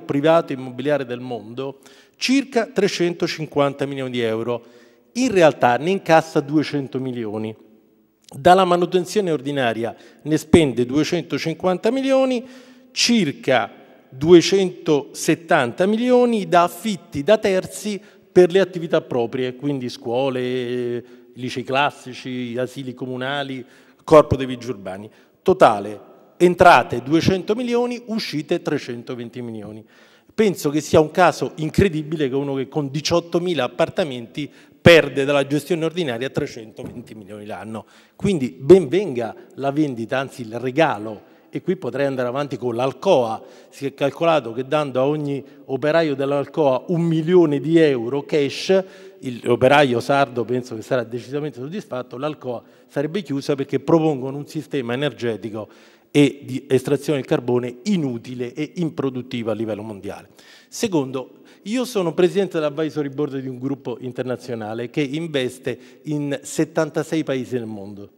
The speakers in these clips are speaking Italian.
privato immobiliare del mondo circa 350 milioni di euro. In realtà ne incassa 200 milioni. Dalla manutenzione ordinaria ne spende 250 milioni, circa 270 milioni da affitti da terzi per le attività proprie, quindi scuole, licei classici, asili comunali, corpo dei vigi urbani. Totale entrate 200 milioni, uscite 320 milioni. Penso che sia un caso incredibile che uno che con 18.000 appartamenti perde dalla gestione ordinaria 320 milioni l'anno. Quindi ben venga la vendita, anzi il regalo e qui potrei andare avanti con l'Alcoa, si è calcolato che dando a ogni operaio dell'Alcoa un milione di euro cash, l'operaio sardo penso che sarà decisamente soddisfatto, l'Alcoa sarebbe chiusa perché propongono un sistema energetico e di estrazione del carbone inutile e improduttiva a livello mondiale. Secondo, io sono presidente dell'advisory board di un gruppo internazionale che investe in 76 paesi nel mondo,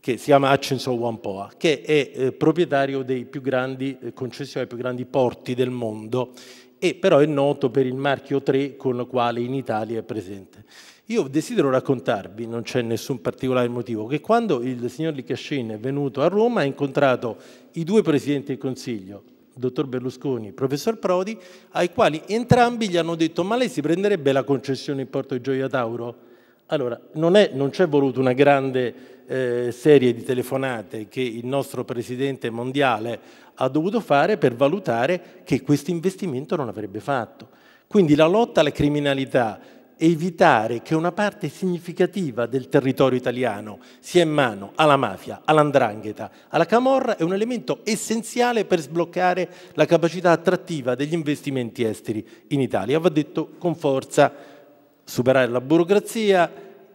che si chiama Hutchinson Wampoa, che è eh, proprietario dei più grandi eh, concessionari, più grandi porti del mondo e però è noto per il marchio 3 con il quale in Italia è presente. Io desidero raccontarvi, non c'è nessun particolare motivo, che quando il signor Licascin è venuto a Roma ha incontrato i due presidenti del Consiglio, il dottor Berlusconi e il professor Prodi, ai quali entrambi gli hanno detto ma lei si prenderebbe la concessione in porto di Gioia Tauro? Allora, non, c'è voluta una grande eh, serie di telefonate che il nostro presidente mondiale ha dovuto fare per valutare che questo investimento non avrebbe fatto. Quindi la lotta alla criminalità evitare che una parte significativa del territorio italiano sia in mano alla mafia, all'andrangheta, alla camorra è un elemento essenziale per sbloccare la capacità attrattiva degli investimenti esteri in Italia. Va detto con forza superare la burocrazia,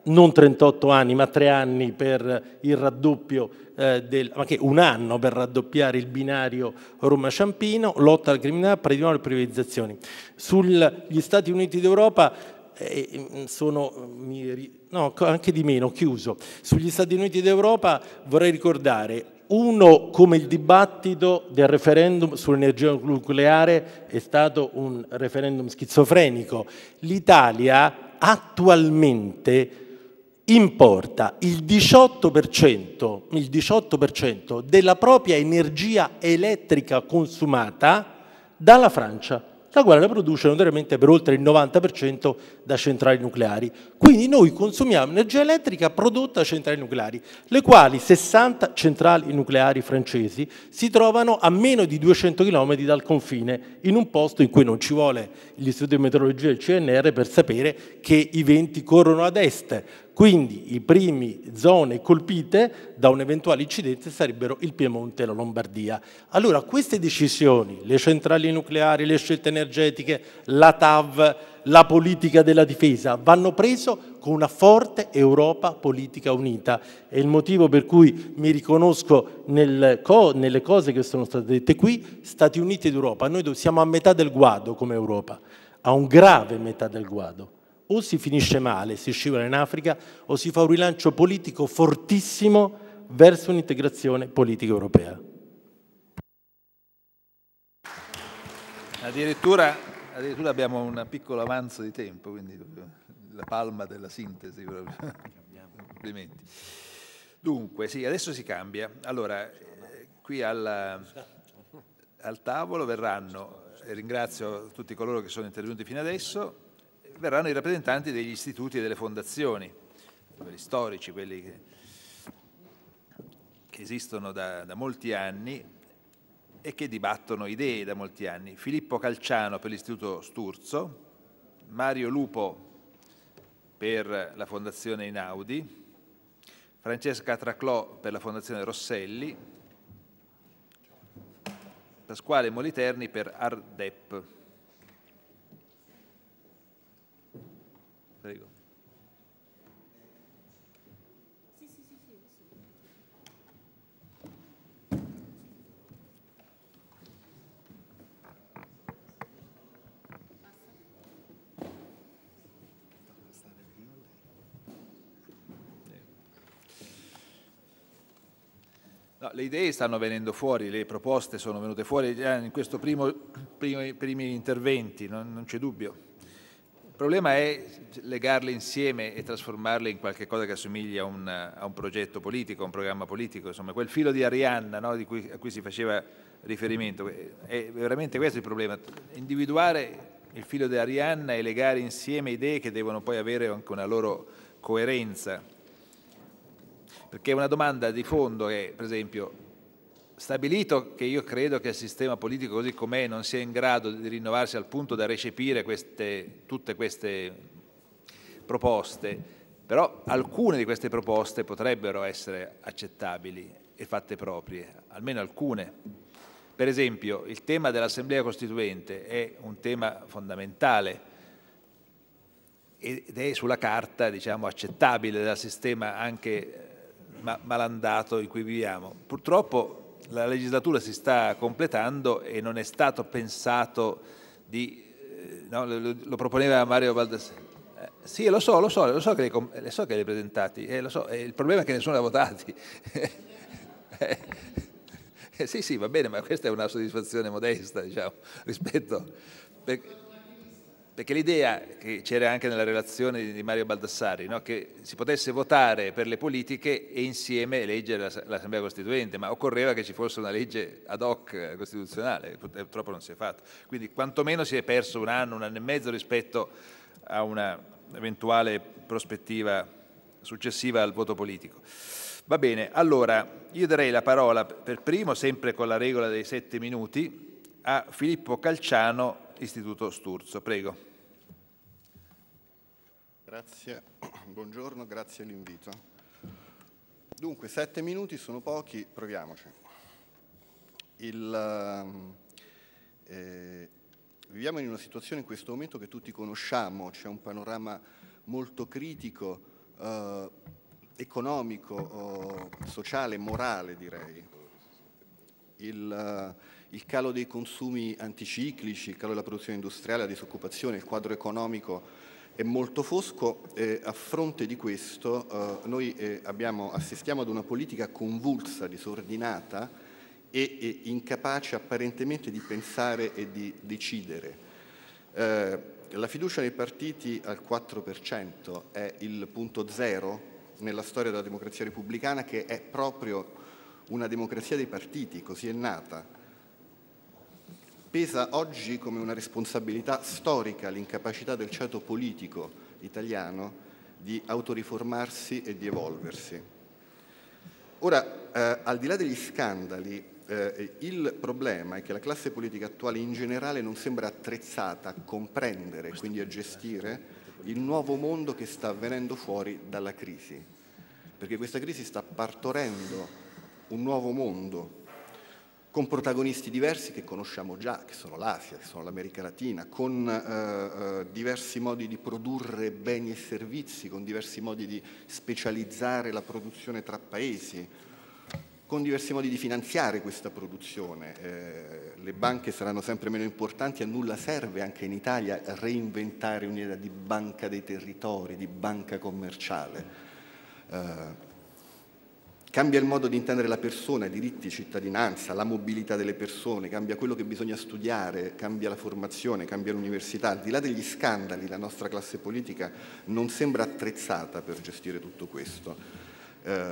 non 38 anni ma 3 anni per il raddoppio, eh, del, anche un anno per raddoppiare il binario Roma-Ciampino, lotta al criminale, patrimonio e privatizzazioni. Sugli Stati Uniti d'Europa eh, sono, mm, mi, no, anche di meno, chiuso. Sugli Stati Uniti d'Europa vorrei ricordare uno come il dibattito del referendum sull'energia nucleare è stato un referendum schizofrenico. L'Italia attualmente importa il 18%, il 18 della propria energia elettrica consumata dalla Francia la quale produce notoriamente per oltre il 90% da centrali nucleari. Quindi noi consumiamo energia elettrica prodotta da centrali nucleari, le quali 60 centrali nucleari francesi si trovano a meno di 200 km dal confine, in un posto in cui non ci vuole l'Istituto di Meteorologia del CNR per sapere che i venti corrono ad est, quindi i primi zone colpite da un eventuale incidente sarebbero il Piemonte e la Lombardia. Allora queste decisioni, le centrali nucleari, le scelte energetiche, la TAV, la politica della difesa, vanno prese con una forte Europa politica unita. È il motivo per cui mi riconosco nel co nelle cose che sono state dette qui, Stati Uniti d'Europa, noi siamo a metà del guado come Europa, a un grave metà del guado o si finisce male, si scivola in Africa, o si fa un rilancio politico fortissimo verso un'integrazione politica europea. Addirittura, addirittura abbiamo un piccolo avanzo di tempo, quindi la palma della sintesi. Complimenti. Dunque, sì, adesso si cambia. Allora, eh, qui alla, al tavolo verranno, eh, ringrazio tutti coloro che sono intervenuti fino adesso, verranno i rappresentanti degli istituti e delle fondazioni, quelli storici, quelli che, che esistono da, da molti anni e che dibattono idee da molti anni. Filippo Calciano per l'Istituto Sturzo, Mario Lupo per la Fondazione Inaudi, Francesca Traclò per la Fondazione Rosselli, Pasquale Moliterni per Ardep. Prego. No, le idee stanno venendo fuori, le proposte sono venute fuori eh, in questi primi, primi interventi, non, non c'è dubbio. Il problema è legarle insieme e trasformarle in qualcosa che assomiglia a un, a un, progetto politico, a un programma politico, insomma, quel filo di Arianna no, di cui, a cui si faceva riferimento. È veramente questo il problema, individuare il filo di Arianna e legare insieme idee che devono poi avere anche una loro coerenza. Perché una domanda di fondo è, per esempio, stabilito che io credo che il sistema politico così com'è non sia in grado di rinnovarsi al punto da recepire queste, tutte queste proposte, però alcune di queste proposte potrebbero essere accettabili e fatte proprie, almeno alcune. Per esempio il tema dell'Assemblea Costituente è un tema fondamentale ed è sulla carta diciamo, accettabile dal sistema anche eh, malandato in cui viviamo. Purtroppo la legislatura si sta completando e non è stato pensato di... Eh, no, lo, lo, proponeva Mario Baldassare. Eh, sì, lo so, lo so, lo so che li, so che li presentati, eh, so, eh, il problema è che nessuno l'ha votati. Eh, sì, sì, va bene, ma questa è una soddisfazione modesta, diciamo, rispetto... Perché, perché l'idea che c'era anche nella relazione di Mario Baldassari, no? che si potesse votare per le politiche e insieme eleggere l'Assemblea Costituente, ma occorreva che ci fosse una legge ad hoc eh, costituzionale, eh, purtroppo non si è fatto. Quindi quantomeno si è perso un anno, un anno e mezzo rispetto a un'eventuale prospettiva successiva al voto politico. Va bene, allora io darei la parola per primo, sempre con la regola dei sette minuti, a Filippo Calciano Istituto Sturzo. Prego. Grazie, buongiorno, grazie all'invito. Dunque, sette minuti sono pochi, proviamoci. Il, ehm, eh, viviamo in una situazione in questo momento che tutti conosciamo, c'è un panorama molto critico, eh, economico, eh, sociale, morale direi. Il, il calo dei consumi anticiclici, il calo della produzione industriale, la disoccupazione, il quadro economico è molto fosco. Eh, a fronte di questo eh, noi eh, abbiamo, assistiamo ad una politica convulsa, disordinata e, e, incapace apparentemente di pensare e di decidere. Eh, la fiducia nei partiti al 4% è il punto zero nella storia della democrazia repubblicana che è proprio una democrazia dei partiti, così è nata Pesa oggi come una responsabilità storica l'incapacità del ceto politico italiano di autoriformarsi e di evolversi. Ora, eh, al di là degli scandali, eh, il problema è che la classe politica attuale in generale non sembra attrezzata a comprendere, quindi a gestire, il nuovo mondo che sta venendo fuori dalla crisi, perché questa crisi sta partorendo un nuovo mondo con protagonisti diversi che conosciamo già, che sono l'Asia, che sono l'America Latina, con eh, eh, diversi modi di produrre beni e servizi, con diversi modi di specializzare la produzione tra paesi, con diversi modi di finanziare questa produzione. Eh, le banche saranno sempre meno importanti, a nulla serve anche in Italia reinventare un'idea di banca dei territori, di banca commerciale. Eh, Cambia il modo di intendere la persona, i diritti, cittadinanza, la mobilità delle persone, cambia quello che bisogna studiare, cambia la formazione, cambia l'università. Al di là degli scandali, la nostra classe politica non sembra attrezzata per gestire tutto questo. Eh,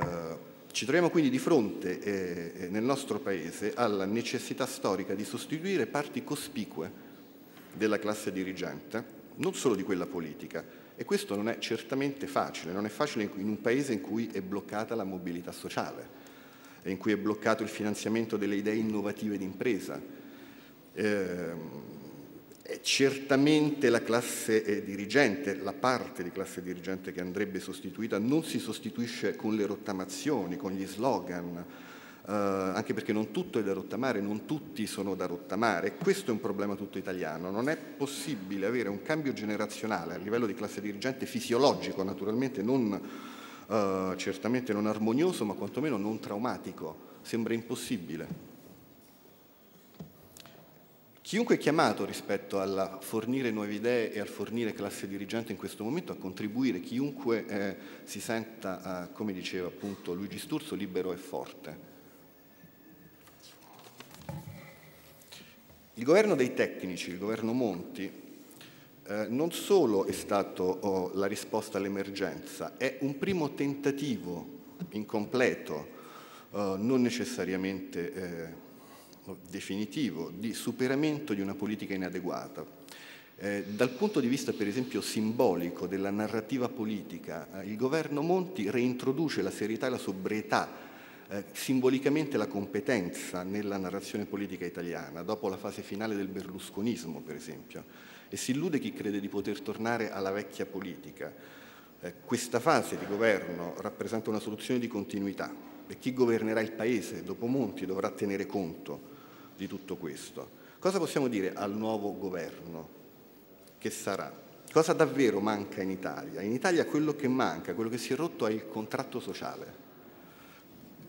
ci troviamo quindi di fronte eh, eh nel nostro Paese alla necessità storica di sostituire parti cospicue della classe dirigente, non solo di quella politica, e questo non è certamente facile, non è facile in un paese in cui è bloccata la mobilità sociale, in cui è bloccato il finanziamento delle idee innovative d'impresa. Eh, certamente la classe eh, dirigente, la parte di classe dirigente che andrebbe sostituita, non si sostituisce con le rottamazioni, con gli slogan, eh, anche perché non tutto è da rottamare, non tutti sono da rottamare, questo è un problema tutto italiano, non è possibile avere un cambio generazionale a livello di classe dirigente fisiologico, naturalmente non, eh, certamente non armonioso, ma quantomeno non traumatico, sembra impossibile. Chiunque è chiamato rispetto al fornire nuove idee e al fornire classe dirigente in questo momento a contribuire, chiunque eh, si senta, eh, come diceva appunto Luigi Sturzo, libero e forte. Il governo dei tecnici, il governo Monti, eh, non solo è stato oh, la risposta all'emergenza, è un primo tentativo incompleto, eh, non necessariamente eh, definitivo, di superamento di una politica inadeguata. dal punto di vista, per esempio, simbolico della narrativa politica, il governo Monti reintroduce la serietà e la sobrietà eh, simbolicamente la competenza nella narrazione politica italiana, dopo la fase finale del berlusconismo per esempio, e si illude chi crede di poter tornare alla vecchia politica. Eh, questa fase di governo rappresenta una soluzione di continuità e chi governerà il Paese dopo Monti dovrà tenere conto di tutto questo. Cosa possiamo dire al nuovo governo che sarà? Cosa davvero manca in Italia? In Italia quello che manca, quello che si è rotto è il contratto sociale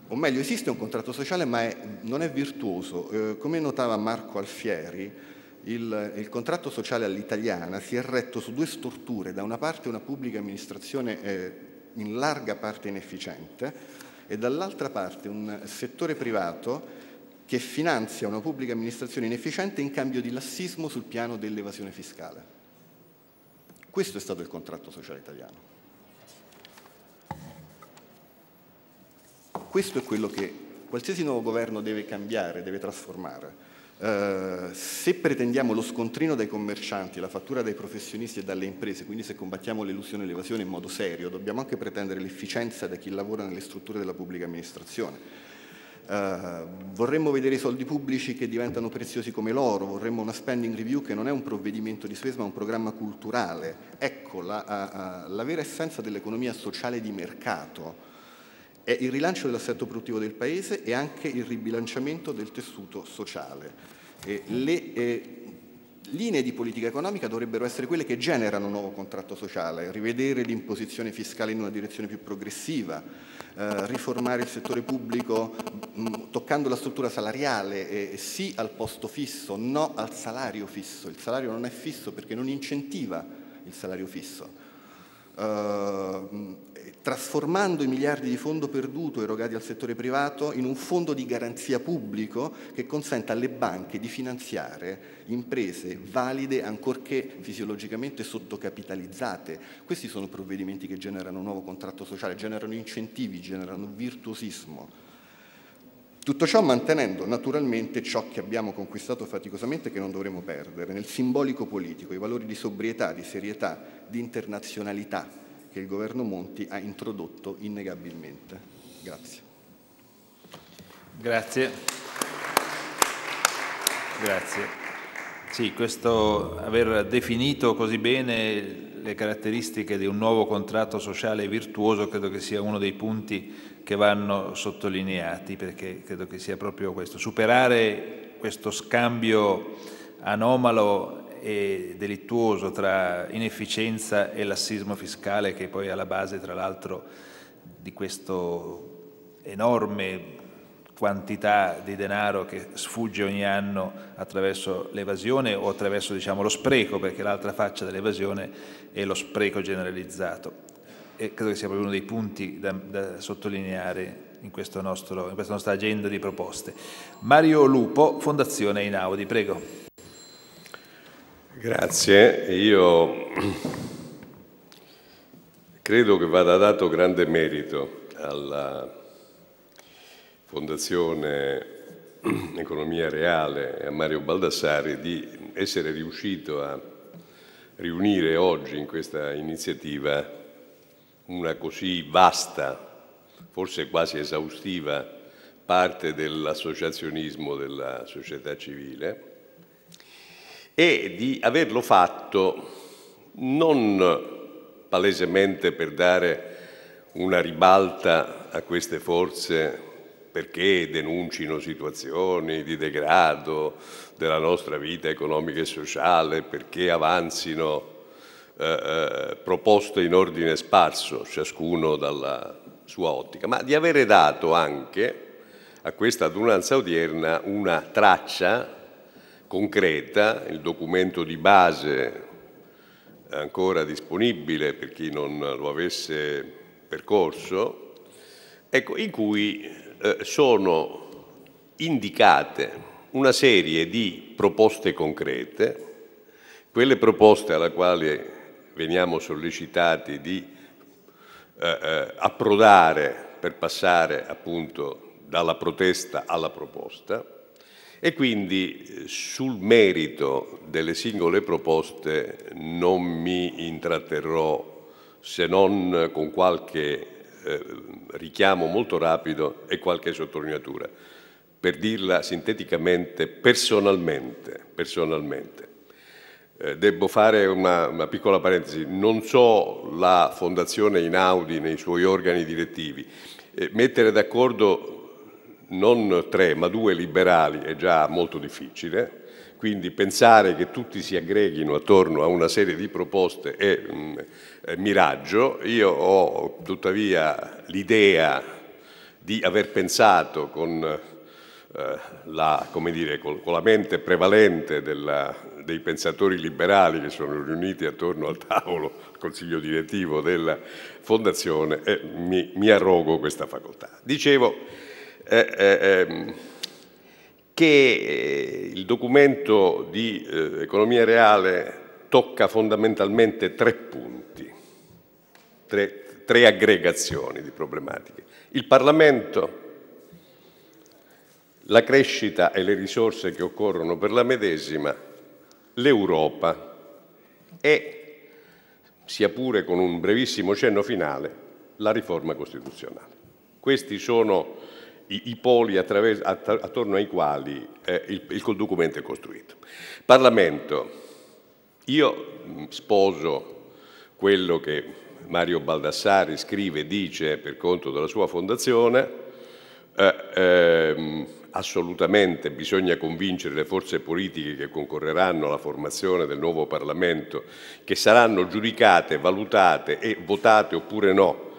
o meglio esiste un contratto sociale ma è, non è virtuoso. Eh, come notava Marco Alfieri, il, il, contratto sociale all'italiana si è retto su due storture, da una parte una pubblica amministrazione eh, in larga parte inefficiente e dall'altra parte un settore privato che finanzia una pubblica amministrazione inefficiente in cambio di lassismo sul piano dell'evasione fiscale. Questo è stato il contratto sociale italiano. Questo è quello che qualsiasi nuovo governo deve cambiare, deve trasformare. Eh, se pretendiamo lo scontrino dai commercianti, la fattura dai professionisti e dalle imprese, quindi se combattiamo l'illusione e l'evasione in modo serio, dobbiamo anche pretendere l'efficienza da chi lavora nelle strutture della pubblica amministrazione. Uh, vorremmo vedere i soldi pubblici che diventano preziosi come l'oro, vorremmo una spending review che non è un provvedimento di spesa ma un programma culturale. Ecco, la, uh, uh, la vera essenza dell'economia sociale di mercato è il rilancio dell'assetto produttivo del Paese e anche il ribilanciamento del tessuto sociale. Eh, le eh, linee di politica economica dovrebbero essere quelle che generano un nuovo contratto sociale, rivedere l'imposizione fiscale in una direzione più progressiva, eh, riformare il settore pubblico mh, mm, toccando la struttura salariale, sì al posto fisso, no al salario fisso. Il salario non è fisso perché non incentiva il salario fisso. Uh, trasformando i miliardi di fondo perduto erogati al settore privato in un fondo di garanzia pubblico che consenta alle banche di finanziare imprese valide ancorché fisiologicamente sottocapitalizzate. Questi sono provvedimenti che generano un nuovo contratto sociale, generano incentivi, generano virtuosismo. Tutto ciò mantenendo naturalmente ciò che abbiamo conquistato faticosamente e che non dovremo perdere, nel simbolico politico, i valori di sobrietà, di serietà, di internazionalità che il governo Monti ha introdotto innegabilmente. Grazie. Grazie. Grazie. Sì, questo aver definito così bene le caratteristiche di un nuovo contratto sociale virtuoso credo che sia uno dei punti che vanno sottolineati perché credo che sia proprio questo. Superare questo scambio anomalo e delittuoso tra inefficienza e lassismo fiscale che poi è alla base tra l'altro di questa enorme quantità di denaro che sfugge ogni anno attraverso l'evasione o attraverso diciamo, lo spreco, perché l'altra faccia dell'evasione è lo spreco generalizzato. E credo che sia proprio uno dei punti da, da sottolineare in, nostro, in questa nostra agenda di proposte. Mario Lupo, Fondazione Inaudi, prego. Grazie, io credo che vada dato grande merito alla Fondazione Economia Reale e a Mario Baldassari di essere riuscito a riunire oggi in questa iniziativa una così vasta, forse quasi esaustiva, parte dell'associazionismo della società civile e di averlo fatto non palesemente per dare una ribalta a queste forze perché denuncino situazioni di degrado della nostra vita economica e sociale, perché avanzino eh, eh proposte in ordine sparso, ciascuno dalla sua ottica, ma di avere dato anche a questa adunanza odierna una traccia concreta, il documento di base è ancora disponibile per chi non lo avesse percorso, ecco, in cui eh, sono indicate una serie di proposte concrete, quelle proposte alla quale veniamo sollecitati di eh, eh, approdare per passare appunto dalla protesta alla proposta, e quindi eh, sul merito delle singole proposte non mi intratterrò se non con qualche eh, richiamo molto rapido e qualche sottolineatura. Per dirla sinteticamente, personalmente, personalmente. Eh, Devo fare una, una piccola parentesi, non so la Fondazione Inaudi nei suoi organi direttivi, eh, mettere d'accordo non tre ma due liberali è già molto difficile, quindi pensare che tutti si aggreghino attorno a una serie di proposte è mh, mm, miraggio. Io ho tuttavia l'idea di aver pensato con, eh, la, dire, con, con la, mente prevalente della, dei pensatori liberali che sono riuniti attorno al tavolo, al consiglio direttivo della Fondazione, e mi, mi arrogo questa facoltà. Dicevo, eh, eh, ehm, che eh, il documento di eh, economia reale tocca fondamentalmente tre punti, tre, tre aggregazioni di problematiche. Il Parlamento, la crescita e le risorse che occorrono per la medesima, l'Europa e, sia pure con un brevissimo cenno finale, la riforma costituzionale. Questi sono i, i poli attraverso, attorno ai quali eh, il, il documento è costruito. Parlamento. Io mm, sposo quello che Mario Baldassari scrive e dice per conto della sua fondazione, eh, eh, assolutamente bisogna convincere le forze politiche che concorreranno alla formazione del nuovo Parlamento, che saranno giudicate, valutate e votate oppure no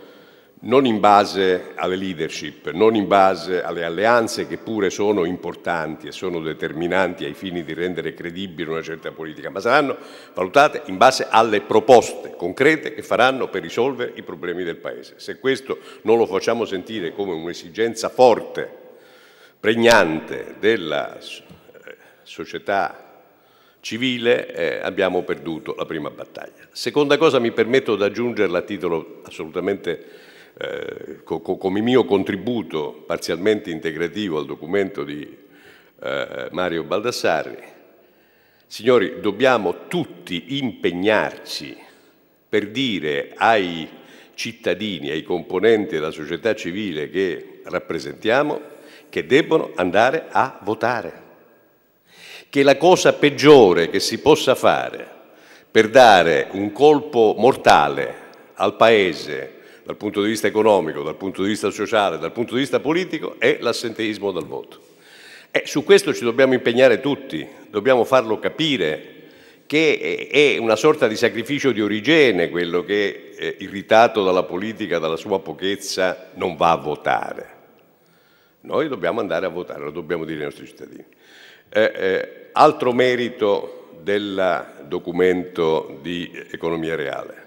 non in base alle leadership, non in base alle alleanze che pure sono importanti e sono determinanti ai fini di rendere credibile una certa politica, ma saranno valutate in base alle proposte concrete che faranno per risolvere i problemi del Paese. Se questo non lo facciamo sentire come un'esigenza forte, pregnante della eh, società civile eh, abbiamo perduto la prima battaglia. Seconda cosa mi permetto di aggiungerla a titolo assolutamente eh, co- come mio contributo parzialmente integrativo al documento di eh, Mario Baldassarri. Signori, dobbiamo tutti impegnarci per dire ai cittadini, ai componenti della società civile che rappresentiamo, che debbono andare a votare. Che la cosa peggiore che si possa fare per dare un colpo mortale al Paese, dal punto di vista economico, dal punto di vista sociale, dal punto di vista politico è l'assenteismo dal voto. E su questo ci dobbiamo impegnare tutti, dobbiamo farlo capire che è una sorta di sacrificio di origine quello che, eh, irritato dalla politica, dalla sua pochezza, non va a votare. Noi dobbiamo andare a votare, lo dobbiamo dire ai nostri cittadini. Eh, eh, altro merito del documento di economia reale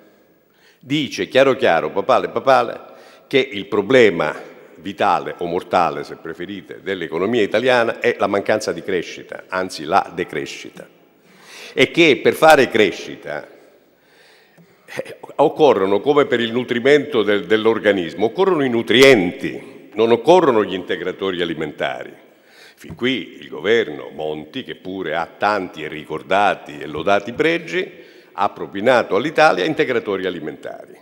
dice chiaro chiaro, papale papale, che il problema vitale o mortale, se preferite, dell'economia italiana è la mancanza di crescita, anzi la decrescita. E che per fare crescita eh, occorrono, come per il nutrimento del, dell'organismo, occorrono i nutrienti, non occorrono gli integratori alimentari. Fin qui il governo Monti, che pure ha tanti e ricordati e lodati pregi, ha propinato all'Italia integratori alimentari.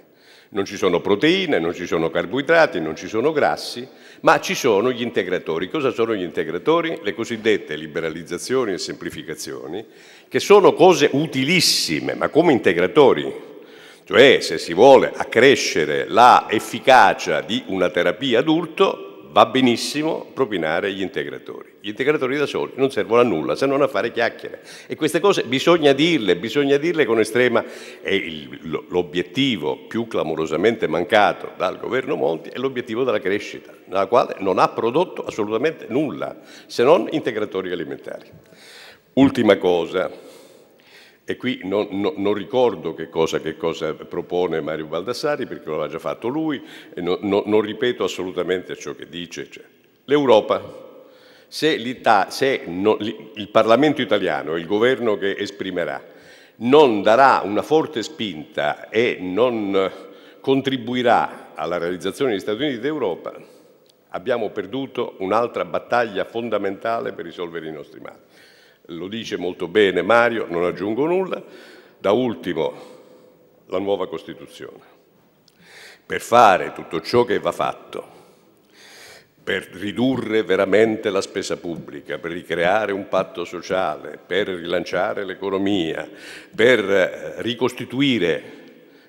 Non ci sono proteine, non ci sono carboidrati, non ci sono grassi, ma ci sono gli integratori. Cosa sono gli integratori? Le cosiddette liberalizzazioni e semplificazioni, che sono cose utilissime, ma come integratori. Cioè, se si vuole accrescere l'efficacia di una terapia adulto, va benissimo propinare gli integratori. Gli integratori da soli non servono a nulla se non a fare chiacchiere. E queste cose bisogna dirle, bisogna dirle con estrema... l'obiettivo più clamorosamente mancato dal governo Monti è l'obiettivo della crescita, nella quale non ha prodotto assolutamente nulla, se non integratori alimentari. Ultima cosa, e qui non, no, non ricordo che cosa, che cosa, propone Mario Baldassari perché lo ha già fatto lui e no, no, non ripeto assolutamente ciò che dice. Cioè. L'Europa, se, se il Parlamento italiano, il governo che esprimerà, non darà una forte spinta e non contribuirà alla realizzazione degli Stati Uniti d'Europa, abbiamo perduto un'altra battaglia fondamentale per risolvere i nostri mali lo dice molto bene Mario, non aggiungo nulla. Da ultimo, la nuova Costituzione. Per fare tutto ciò che va fatto, per ridurre veramente la spesa pubblica, per ricreare un patto sociale, per rilanciare l'economia, per eh, ricostituire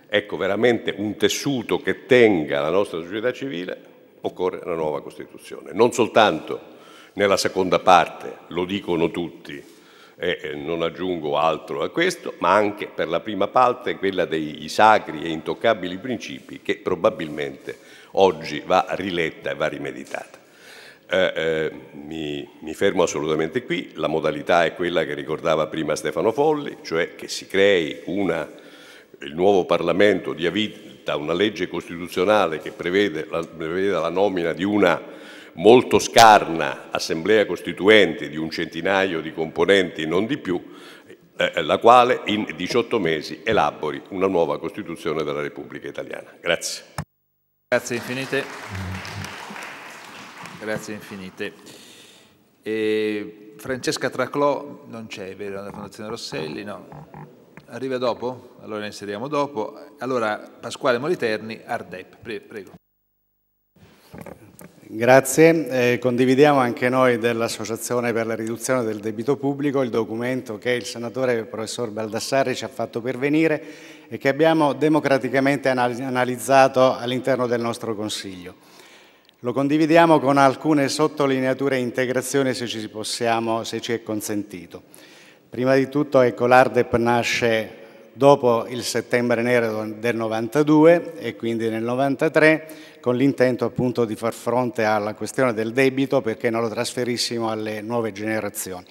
ecco, veramente un tessuto che tenga la nostra società civile, occorre una nuova Costituzione. Non soltanto nella seconda parte, lo dicono tutti e non aggiungo altro a questo, ma anche per la prima parte quella dei sacri e intoccabili principi che probabilmente oggi va riletta e va rimeditata. Eh, eh, mi, mi, fermo assolutamente qui, la modalità è quella che ricordava prima Stefano Folli, cioè che si crei una, il nuovo Parlamento di Avita, una legge costituzionale che prevede la, prevede la nomina di una molto scarna assemblea costituente di un centinaio di componenti, non di più, eh, la quale in 18 mesi elabori una nuova Costituzione della Repubblica Italiana. Grazie. Grazie infinite. Grazie infinite. E Francesca Traclò non c'è, vero, della Fondazione Rosselli? No. Arriva dopo? Allora la inseriamo dopo. Allora, Pasquale Moliterni, Ardep, prego. Grazie. Eh, condividiamo anche noi dell'Associazione per la riduzione del debito pubblico il documento che il senatore professor Baldassarri ci ha fatto pervenire e che abbiamo democraticamente analizzato all'interno del nostro Consiglio. Lo condividiamo con alcune sottolineature e integrazioni se ci, possiamo, se ci è consentito. Prima di tutto ecco, l'ARDEP nasce dopo il settembre nero del 92 e quindi nel 93 con l'intento appunto di far fronte alla questione del debito perché non lo trasferissimo alle nuove generazioni.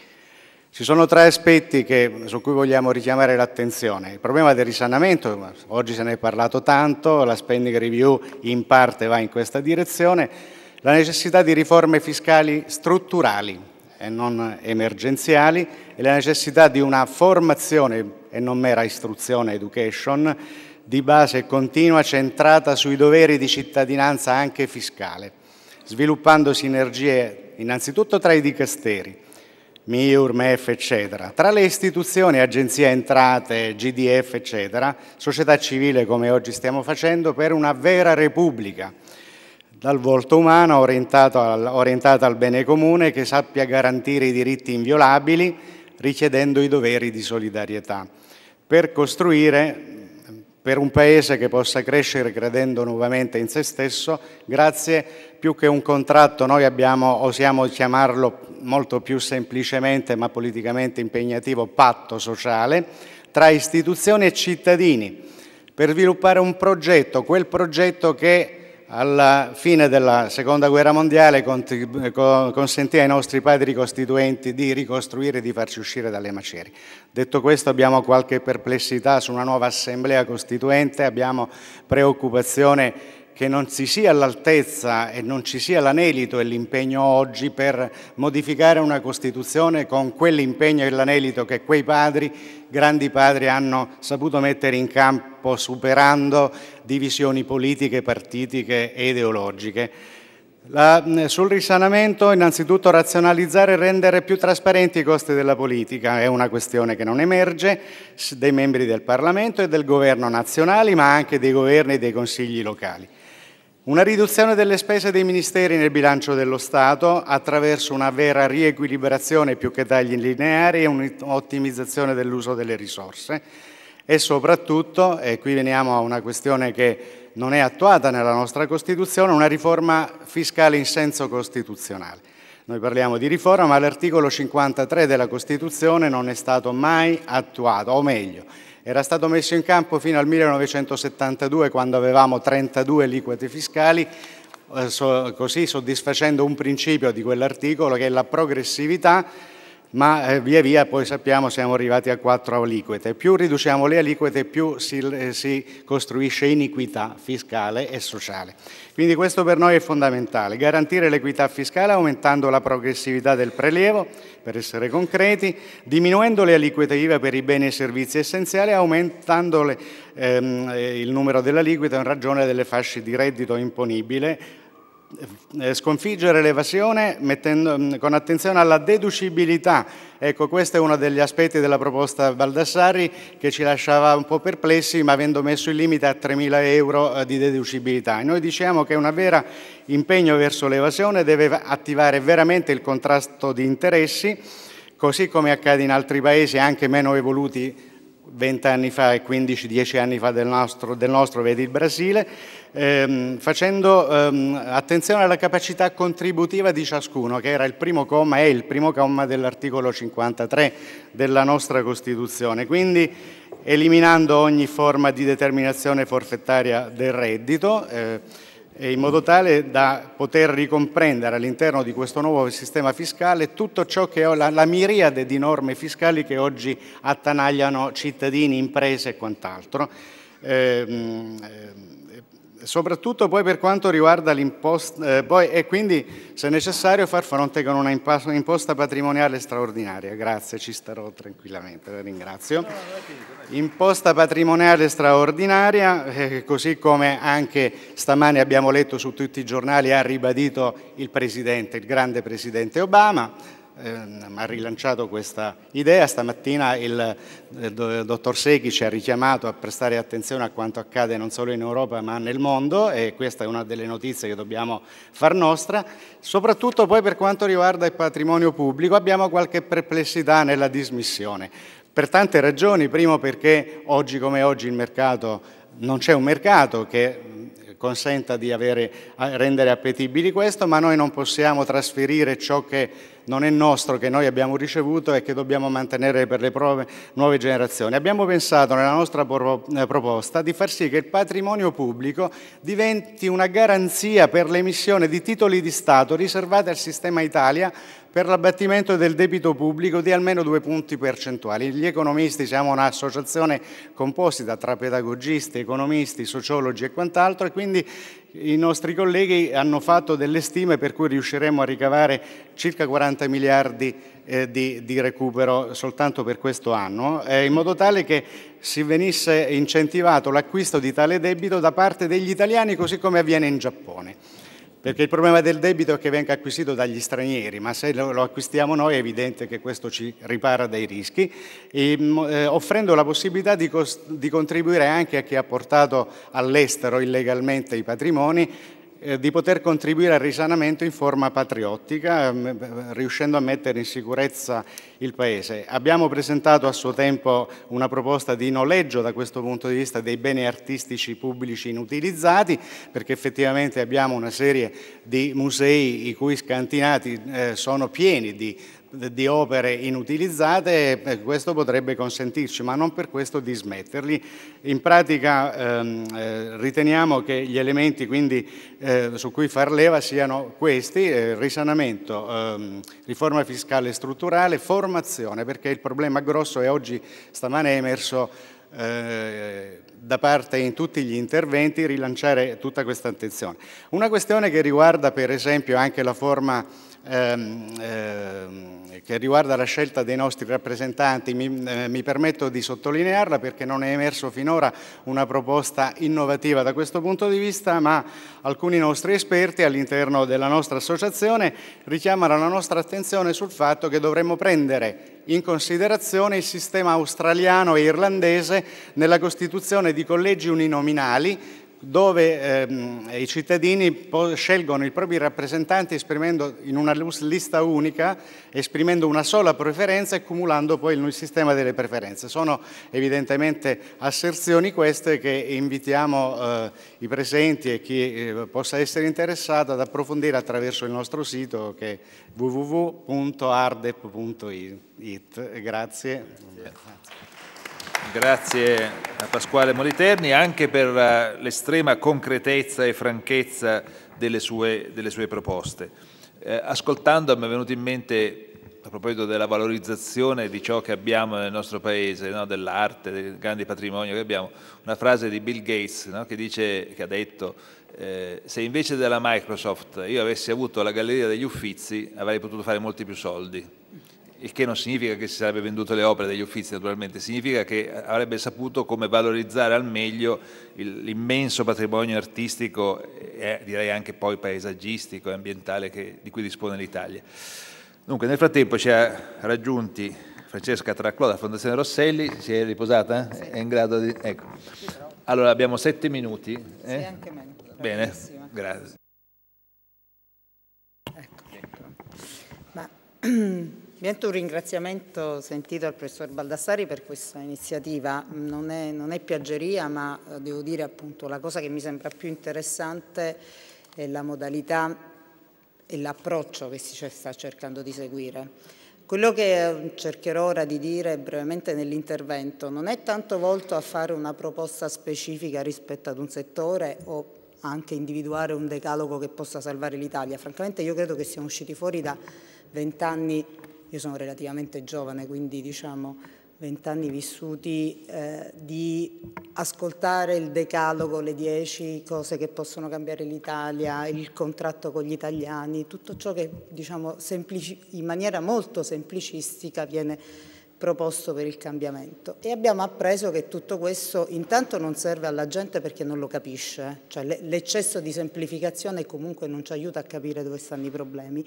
Ci sono tre aspetti che, su cui vogliamo richiamare l'attenzione. Il problema del risanamento, oggi se ne è parlato tanto, la spending review in parte va in questa direzione, la necessità di riforme fiscali strutturali e non emergenziali e la necessità di una formazione e non mera istruzione education, di base continua centrata sui doveri di cittadinanza anche fiscale, sviluppando sinergie innanzitutto tra i dicasteri, MIUR, MEF, eccetera, tra le istituzioni, agenzie entrate, GDF, eccetera, società civile come oggi stiamo facendo, per una vera repubblica dal volto umano orientata al, orientata al bene comune che sappia garantire i diritti inviolabili richiedendo i doveri di solidarietà per costruire per un paese che possa crescere credendo nuovamente in se stesso, grazie più che un contratto, noi abbiamo, osiamo chiamarlo molto più semplicemente ma politicamente impegnativo, patto sociale tra istituzioni e cittadini per sviluppare un progetto, quel progetto che alla fine della seconda guerra mondiale consentì ai nostri padri costituenti di ricostruire e di farci uscire dalle macerie. Detto questo abbiamo qualche perplessità su una nuova assemblea costituente, abbiamo preoccupazione che non si sia all'altezza e non ci sia l'anelito e l'impegno oggi per modificare una Costituzione con quell'impegno e l'anelito che quei padri, grandi padri, hanno saputo mettere in campo superando divisioni politiche, partitiche e ideologiche. La, sul risanamento innanzitutto razionalizzare e rendere più trasparenti i costi della politica è una questione che non emerge dei membri del Parlamento e del governo nazionali ma anche dei governi e dei consigli locali. Una riduzione delle spese dei ministeri nel bilancio dello Stato attraverso una vera riequilibrazione più che tagli lineari e un'ottimizzazione dell'uso delle risorse e soprattutto, e qui veniamo a una questione che non è attuata nella nostra Costituzione, una riforma fiscale in senso costituzionale. Noi parliamo di riforma, ma l'articolo 53 della Costituzione non è stato mai attuato, o meglio, era stato messo in campo fino al 1972 quando avevamo 32 liquide fiscali, eh, così soddisfacendo un principio di quell'articolo che è la progressività ma eh, via via poi sappiamo siamo arrivati a quattro aliquote. Più riduciamo le aliquote, più si, eh, si, costruisce iniquità fiscale e sociale. Quindi questo per noi è fondamentale, garantire l'equità fiscale aumentando la progressività del prelievo, per essere concreti, diminuendo le aliquote IVA per i beni e servizi essenziali, aumentando ehm, eh, il numero dell'aliquota in ragione delle fasce di reddito imponibile, eh, sconfiggere l'evasione mm, con attenzione alla deducibilità. Ecco, questo è uno degli aspetti della proposta Baldassarri che ci lasciava un po' perplessi, ma avendo messo il limite a 3.000 euro eh, di deducibilità. noi diciamo che un vero impegno verso l'evasione deve attivare veramente il contrasto di interessi, così come accade in altri paesi anche meno evoluti 20 anni fa e 15-10 anni fa del nostro, del nostro, vedi il Brasile, ehm, facendo ehm, attenzione alla capacità contributiva di ciascuno, che era il primo comma, è il primo comma dell'articolo 53 della nostra Costituzione. Quindi eliminando ogni forma di determinazione forfettaria del reddito. Eh, in modo tale da poter ricomprendere all'interno di questo nuovo sistema fiscale tutto ciò che ho, la, la miriade di norme fiscali che oggi attanagliano cittadini, imprese e quant'altro. Eh, soprattutto poi per quanto riguarda l'imposta, eh, poi, e quindi se necessario far fronte con una imposta patrimoniale straordinaria, grazie, ci starò tranquillamente, la ringrazio. Imposta patrimoniale straordinaria, eh, così come anche stamani abbiamo letto su tutti i giornali, ha ribadito il Presidente, il grande Presidente Obama, ehm, ha rilanciato questa idea. Stamattina il, il eh, dottor Seghi ci ha richiamato a prestare attenzione a quanto accade non solo in Europa ma nel mondo e questa è una delle notizie che dobbiamo far nostra. Soprattutto poi per quanto riguarda il patrimonio pubblico abbiamo qualche perplessità nella dismissione. Per tante ragioni, primo perché oggi come oggi il mercato non c'è un mercato che mm, consenta di avere, rendere appetibili questo, ma noi non possiamo trasferire ciò che non è nostro, che noi abbiamo ricevuto e che dobbiamo mantenere per le nuove generazioni. Abbiamo pensato nella nostra eh, proposta di far sì che il patrimonio pubblico diventi una garanzia per l'emissione di titoli di Stato riservati al sistema Italia per l'abbattimento del debito pubblico di almeno due punti percentuali. Gli economisti siamo un'associazione composita tra pedagogisti, economisti, sociologi e quant'altro e quindi i nostri colleghi hanno fatto delle stime per cui riusciremo a ricavare circa 40 miliardi eh, di, di, recupero soltanto per questo anno, eh, in modo tale che si venisse incentivato l'acquisto di tale debito da parte degli italiani così come avviene in Giappone. Perché il problema del debito è che venga acquisito dagli stranieri, ma se lo, acquistiamo noi è evidente che questo ci ripara dai rischi, e, mm, eh, offrendo la possibilità di, di contribuire anche a chi ha portato all'estero illegalmente i patrimoni eh, di poter contribuire al risanamento in forma patriottica, ehm, riuscendo a mettere in sicurezza il Paese. Abbiamo presentato a suo tempo una proposta di noleggio da questo punto di vista dei beni artistici pubblici inutilizzati, perché effettivamente abbiamo una serie di musei i cui scantinati eh, sono pieni di di opere inutilizzate, eh, questo potrebbe consentirci, ma non per questo di smetterli. In pratica ehm, eh, riteniamo che gli elementi quindi, eh, su cui far leva siano questi, eh, risanamento, ehm, riforma fiscale strutturale, formazione, perché il problema grosso è oggi, stamane è emerso, eh, da parte in tutti gli interventi rilanciare tutta questa attenzione. Una questione che riguarda per esempio anche la forma ehm, ehm, che riguarda la scelta dei nostri rappresentanti, mi, eh, mi, permetto di sottolinearla perché non è emerso finora una proposta innovativa da questo punto di vista, ma alcuni nostri esperti all'interno della nostra associazione richiamano la nostra attenzione sul fatto che dovremmo prendere in considerazione il sistema australiano e irlandese nella costituzione di collegi uninominali dove ehm, i cittadini scelgono i propri rappresentanti esprimendo in una lista unica, esprimendo una sola preferenza e accumulando poi il sistema delle preferenze. Sono evidentemente asserzioni queste che invitiamo eh, i presenti e chi eh, possa essere interessato ad approfondire attraverso il nostro sito che è www.ardep.it. Grazie. Grazie. Grazie a Pasquale Moliterni anche per eh, l'estrema concretezza e franchezza delle sue, delle sue proposte. Eh, ascoltando mi è venuto in mente a proposito della valorizzazione di ciò che abbiamo nel nostro paese, no? dell'arte, del grande patrimonio che abbiamo, una frase di Bill Gates no? che, dice, che ha detto eh, se invece della Microsoft io avessi avuto la galleria degli uffizi avrei potuto fare molti più soldi il che non significa che si sarebbe venduto le opere degli uffizi naturalmente, significa che eh, avrebbe saputo come valorizzare al meglio l'immenso patrimonio artistico e eh, direi anche poi paesaggistico e ambientale che, di cui dispone l'Italia. Dunque nel frattempo ci ha raggiunti Francesca Traclò da Fondazione Rosselli, si è riposata? Sì. È in grado di... Ecco. Allora abbiamo sette minuti. Eh? Sì, anche meno. Bene, grazie. Ecco. Ma... Ovviamente un ringraziamento sentito al professor Baldassari per questa iniziativa, non è, non è, piaggeria ma eh, devo dire appunto la cosa che mi sembra più interessante è la modalità e l'approccio che si sta cercando di seguire. Quello che eh, cercherò ora di dire brevemente nell'intervento non è tanto volto a fare una proposta specifica rispetto ad un settore o anche individuare un decalogo che possa salvare l'Italia. Francamente io credo che siamo usciti fuori da vent'anni io sono relativamente giovane, quindi diciamo vent'anni vissuti eh, di ascoltare il decalogo, le dieci cose che possono cambiare l'Italia, il contratto con gli italiani, tutto ciò che diciamo in maniera molto semplicistica viene proposto per il cambiamento e abbiamo appreso che tutto questo intanto non serve alla gente perché non lo capisce, cioè l'eccesso di semplificazione comunque non ci aiuta a capire dove stanno i problemi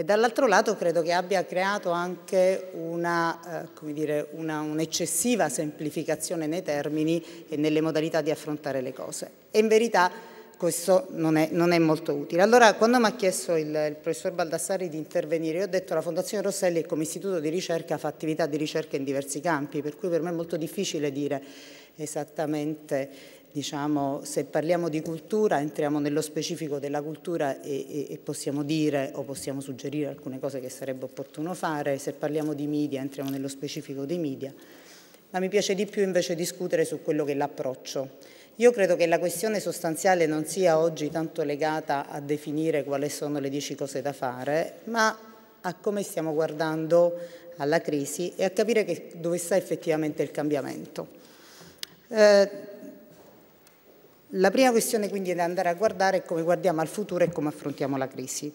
e dall'altro lato credo che abbia creato anche eh, un'eccessiva un semplificazione nei termini e nelle modalità di affrontare le cose. E in verità questo non è, non è molto utile. Allora, quando mi ha chiesto il, il, professor Baldassari di intervenire, io ho detto che la Fondazione Rosselli come istituto di ricerca fa attività di ricerca in diversi campi, per cui per me è molto difficile dire esattamente diciamo, se parliamo di cultura entriamo nello specifico della cultura e, e, e, possiamo dire o possiamo suggerire alcune cose che sarebbe opportuno fare, se parliamo di media entriamo nello specifico dei media, ma mi piace di più invece discutere su quello che è l'approccio. Io credo che la questione sostanziale non sia oggi tanto legata a definire quali sono le dieci cose da fare, ma a come stiamo guardando alla crisi e a capire che, dove sta effettivamente il cambiamento. Eh, la prima questione quindi è andare a guardare è come guardiamo al futuro e come affrontiamo la crisi.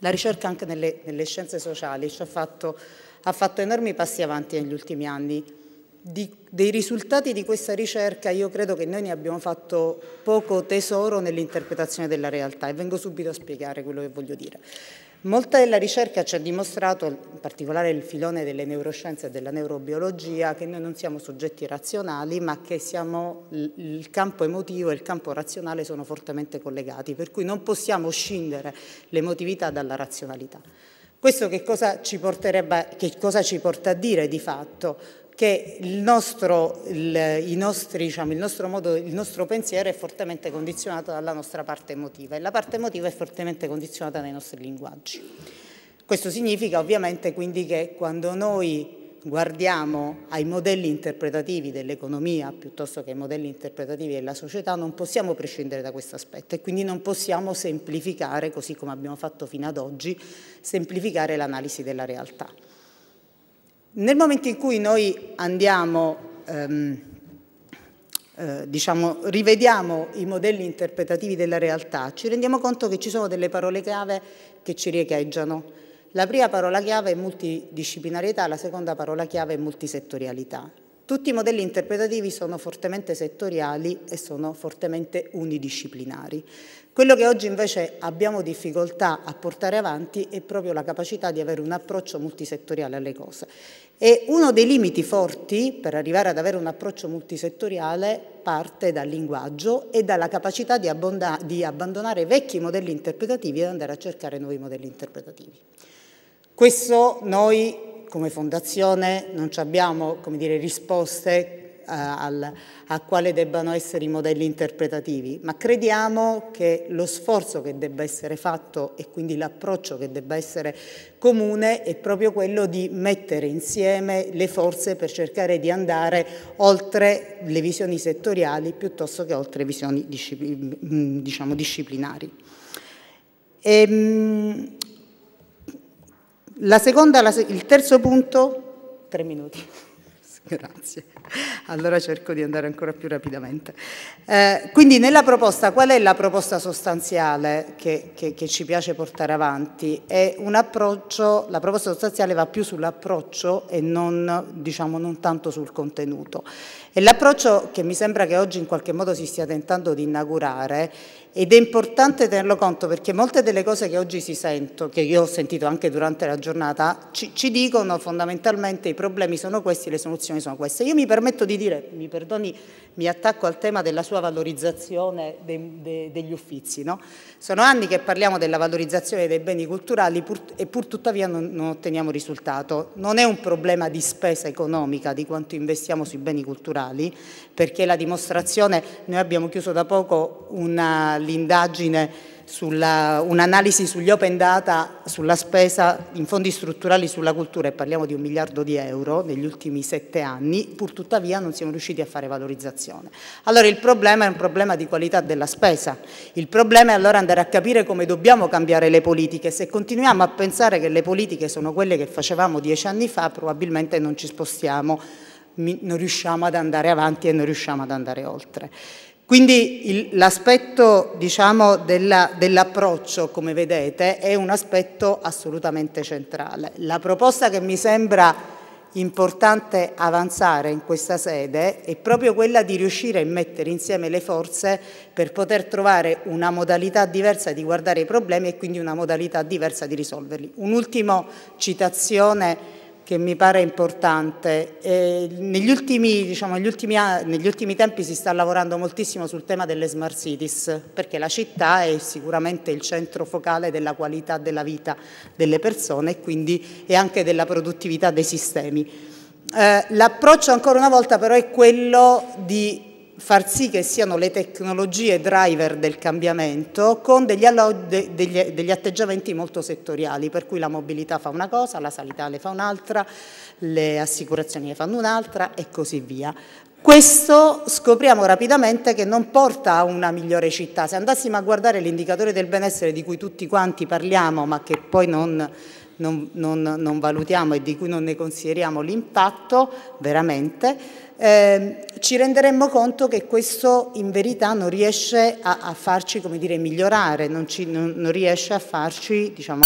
La ricerca anche nelle, nelle scienze sociali ci ha fatto, ha fatto, enormi passi avanti negli ultimi anni. Di, dei risultati di questa ricerca io credo che noi ne abbiamo fatto poco tesoro nell'interpretazione della realtà e vengo subito a spiegare quello che voglio dire. Molta della ricerca ci ha dimostrato, in particolare il filone delle neuroscienze e della neurobiologia, che noi non siamo soggetti razionali, ma che siamo, il campo emotivo e il campo razionale sono fortemente collegati, per cui non possiamo scindere l'emotività dalla razionalità. Questo che cosa, ci che cosa ci porta a dire di fatto? che il nostro, il, nostri, diciamo, il, nostro modo, il nostro pensiero è fortemente condizionato dalla nostra parte emotiva e la parte emotiva è fortemente condizionata dai nostri linguaggi. Questo significa ovviamente quindi che quando noi guardiamo ai modelli interpretativi dell'economia piuttosto che ai modelli interpretativi della società non possiamo prescindere da questo aspetto e quindi non possiamo semplificare, così come abbiamo fatto fino ad oggi, semplificare l'analisi della realtà. Nel momento in cui noi andiamo, ehm, eh, diciamo, rivediamo i modelli interpretativi della realtà, ci rendiamo conto che ci sono delle parole chiave che ci riecheggiano. La prima parola chiave è multidisciplinarietà, la seconda parola chiave è multisettorialità. Tutti i modelli interpretativi sono fortemente settoriali e sono fortemente unidisciplinari. Quello che oggi invece abbiamo difficoltà a portare avanti è proprio la capacità di avere un approccio multisettoriale alle cose. E uno dei limiti forti per arrivare ad avere un approccio multisettoriale parte dal linguaggio e dalla capacità di, di abbandonare vecchi modelli interpretativi e andare a cercare nuovi modelli interpretativi. Questo noi come fondazione non abbiamo dire, risposte eh, al, a quale debbano essere i modelli interpretativi, ma crediamo che lo sforzo che debba essere fatto e quindi l'approccio che debba essere comune è proprio quello di mettere insieme le forze per cercare di andare oltre le visioni settoriali piuttosto che oltre visioni mm, diciamo, disciplinari. E, ehm, la seconda, la, il terzo punto, tre minuti. Grazie. Allora cerco di andare ancora più rapidamente. Eh, quindi nella proposta, qual è la proposta sostanziale che, che, che ci piace portare avanti? È la proposta sostanziale va più sull'approccio e non, diciamo, non tanto sul contenuto. E l'approccio che mi sembra che oggi in qualche modo si stia tentando di inaugurare ed è importante tenerlo conto perché molte delle cose che oggi si sentono, che io ho sentito anche durante la giornata, ci, ci dicono fondamentalmente i problemi sono questi, le soluzioni sono queste. Io mi permetto di dire, mi perdoni, mi attacco al tema della sua valorizzazione de, de, degli uffizi. No? Sono anni che parliamo della valorizzazione dei beni culturali pur, e pur tuttavia non, non otteniamo risultato. Non è un problema di spesa economica di quanto investiamo sui beni culturali, perché la dimostrazione, noi abbiamo chiuso da poco una l'indagine un'analisi sugli open data sulla spesa in fondi strutturali sulla cultura e parliamo di un miliardo di euro negli ultimi sette anni, pur tuttavia non siamo riusciti a fare valorizzazione. Allora il problema è un problema di qualità della spesa, il problema è allora andare a capire come dobbiamo cambiare le politiche, se continuiamo a pensare che le politiche sono quelle che facevamo dieci anni fa probabilmente non ci spostiamo, non riusciamo ad andare avanti e non riusciamo ad andare oltre. Quindi l'aspetto diciamo, dell'approccio, dell come vedete, è un aspetto assolutamente centrale. La proposta che mi sembra importante avanzare in questa sede è proprio quella di riuscire a mettere insieme le forze per poter trovare una modalità diversa di guardare i problemi e quindi una modalità diversa di risolverli. Un'ultima citazione che mi pare importante. Eh, negli, ultimi, diciamo, negli, ultimi, negli, ultimi, tempi si sta lavorando moltissimo sul tema delle smart cities, perché la città è sicuramente il centro focale della qualità della vita delle persone e quindi e anche della produttività dei sistemi. Eh, L'approccio ancora una volta però è quello di far sì che siano le tecnologie driver del cambiamento con degli, degli, degli, atteggiamenti molto settoriali, per cui la mobilità fa una cosa, la sanità ne fa un'altra, le assicurazioni ne fanno un'altra e così via. Questo scopriamo rapidamente che non porta a una migliore città. Se andassimo a guardare l'indicatore del benessere di cui tutti quanti parliamo, ma che poi non non, non, non valutiamo e di cui non ne consideriamo l'impatto veramente, eh, ci renderemmo conto che questo in verità non riesce a, a farci dire, migliorare, non, ci, non, riesce a farci diciamo,